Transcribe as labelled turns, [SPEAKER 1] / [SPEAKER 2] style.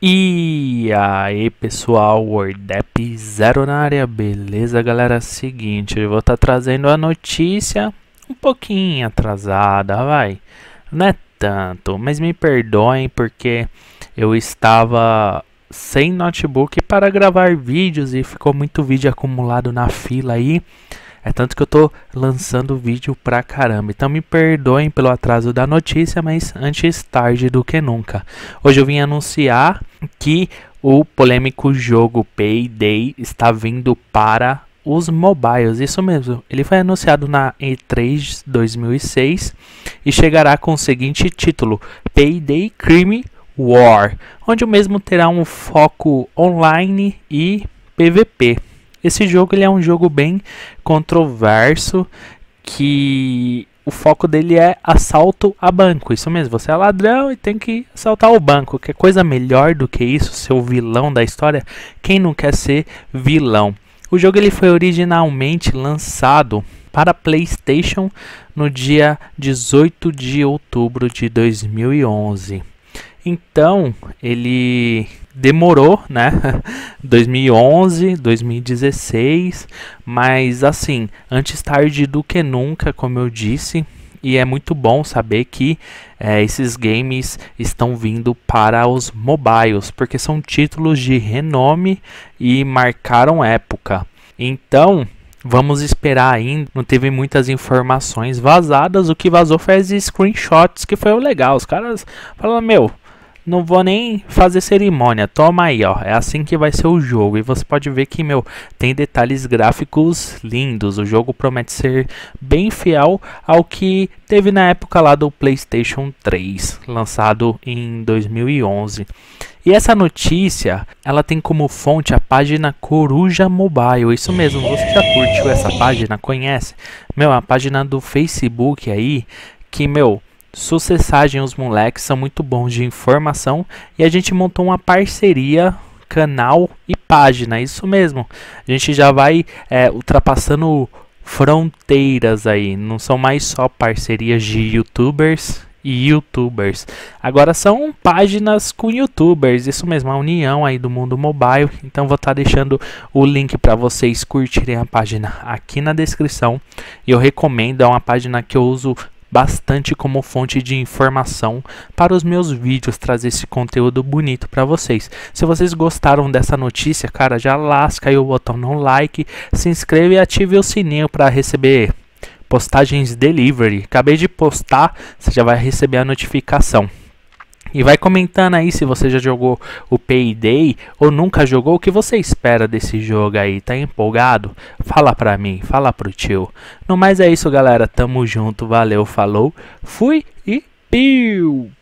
[SPEAKER 1] E aí pessoal, WordApp Zero na área, beleza galera? Seguinte, eu vou estar tá trazendo a notícia um pouquinho atrasada, vai, não é tanto, mas me perdoem porque eu estava sem notebook para gravar vídeos e ficou muito vídeo acumulado na fila aí é tanto que eu tô lançando vídeo pra caramba. Então me perdoem pelo atraso da notícia, mas antes tarde do que nunca. Hoje eu vim anunciar que o polêmico jogo Payday está vindo para os mobiles, isso mesmo. Ele foi anunciado na E3 2006 e chegará com o seguinte título: Payday Crime War, onde o mesmo terá um foco online e PVP. Esse jogo ele é um jogo bem controverso que o foco dele é assalto a banco. Isso mesmo, você é ladrão e tem que assaltar o banco. Que é coisa melhor do que isso, seu vilão da história? Quem não quer ser vilão? O jogo ele foi originalmente lançado para PlayStation no dia 18 de outubro de 2011. Então, ele demorou, né? 2011, 2016, mas assim, antes tarde do que nunca, como eu disse. E é muito bom saber que é, esses games estão vindo para os mobiles, porque são títulos de renome e marcaram época. Então, Vamos esperar ainda. Não teve muitas informações vazadas. O que vazou foi as screenshots, que foi o legal. Os caras falaram: Meu, não vou nem fazer cerimônia. Toma aí, ó. É assim que vai ser o jogo. E você pode ver que, meu, tem detalhes gráficos lindos. O jogo promete ser bem fiel ao que teve na época lá do PlayStation 3, lançado em 2011. E essa notícia, ela tem como fonte a página Coruja Mobile. Isso mesmo, você já curtiu essa página? Conhece? Meu, é a página do Facebook aí, que, meu, sucessagem os moleques são muito bons de informação e a gente montou uma parceria canal e página isso mesmo a gente já vai é, ultrapassando fronteiras aí não são mais só parcerias de youtubers youtubers. Agora são páginas com youtubers, isso mesmo, a união aí do mundo mobile. Então vou estar tá deixando o link para vocês curtirem a página aqui na descrição. Eu recomendo, é uma página que eu uso bastante como fonte de informação para os meus vídeos, trazer esse conteúdo bonito para vocês. Se vocês gostaram dessa notícia, cara, já lasca aí o botão no like, se inscreva e ative o sininho para receber postagens delivery. Acabei de postar, você já vai receber a notificação. E vai comentando aí se você já jogou o Payday ou nunca jogou, o que você espera desse jogo aí? Tá empolgado? Fala pra mim, fala pro tio. No mais é isso, galera. Tamo junto, valeu, falou, fui e piu!